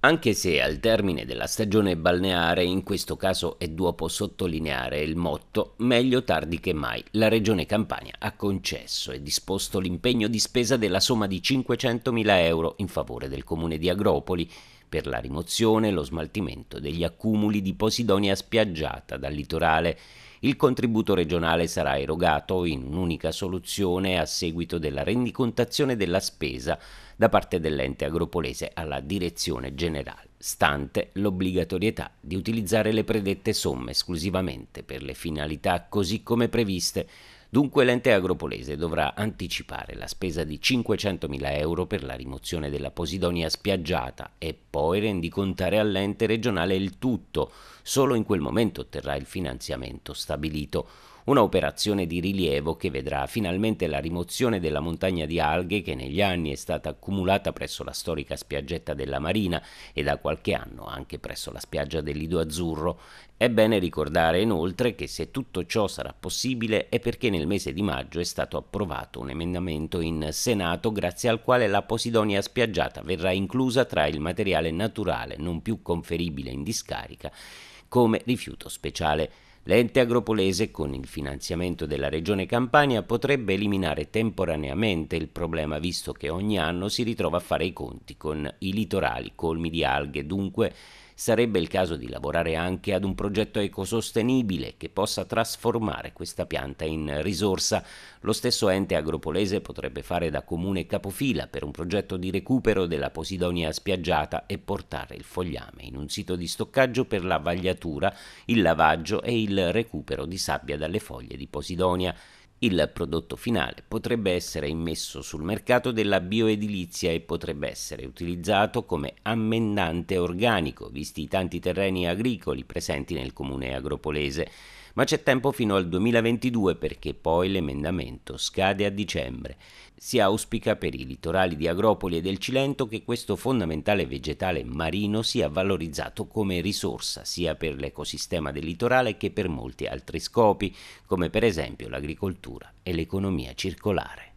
Anche se al termine della stagione balneare, in questo caso è duopo sottolineare il motto meglio tardi che mai, la Regione Campania ha concesso e disposto l'impegno di spesa della somma di 500.000 euro in favore del comune di Agropoli per la rimozione e lo smaltimento degli accumuli di posidonia spiaggiata dal litorale. Il contributo regionale sarà erogato in un'unica soluzione a seguito della rendicontazione della spesa da parte dell'ente agropolese alla direzione generale, stante l'obbligatorietà di utilizzare le predette somme esclusivamente per le finalità così come previste Dunque l'ente agropolese dovrà anticipare la spesa di 500.000 euro per la rimozione della posidonia spiaggiata e poi rendicontare all'ente regionale il tutto. Solo in quel momento otterrà il finanziamento stabilito. Un'operazione di rilievo che vedrà finalmente la rimozione della montagna di alghe che negli anni è stata accumulata presso la storica spiaggetta della Marina e da qualche anno anche presso la spiaggia del Lido Azzurro. È bene ricordare inoltre che se tutto ciò sarà possibile è perché nel nel mese di maggio è stato approvato un emendamento in Senato grazie al quale la Posidonia spiaggiata verrà inclusa tra il materiale naturale non più conferibile in discarica come rifiuto speciale. L'ente agropolese, con il finanziamento della Regione Campania, potrebbe eliminare temporaneamente il problema, visto che ogni anno si ritrova a fare i conti con i litorali colmi di alghe. Dunque, sarebbe il caso di lavorare anche ad un progetto ecosostenibile che possa trasformare questa pianta in risorsa. Lo stesso ente agropolese potrebbe fare da comune capofila per un progetto di recupero della posidonia spiaggiata e portare il fogliame in un sito di stoccaggio per la vagliatura, il lavaggio e il recupero di sabbia dalle foglie di posidonia. Il prodotto finale potrebbe essere immesso sul mercato della bioedilizia e potrebbe essere utilizzato come ammendante organico, visti i tanti terreni agricoli presenti nel comune agropolese ma c'è tempo fino al 2022 perché poi l'emendamento scade a dicembre. Si auspica per i litorali di Agropoli e del Cilento che questo fondamentale vegetale marino sia valorizzato come risorsa sia per l'ecosistema del litorale che per molti altri scopi, come per esempio l'agricoltura e l'economia circolare.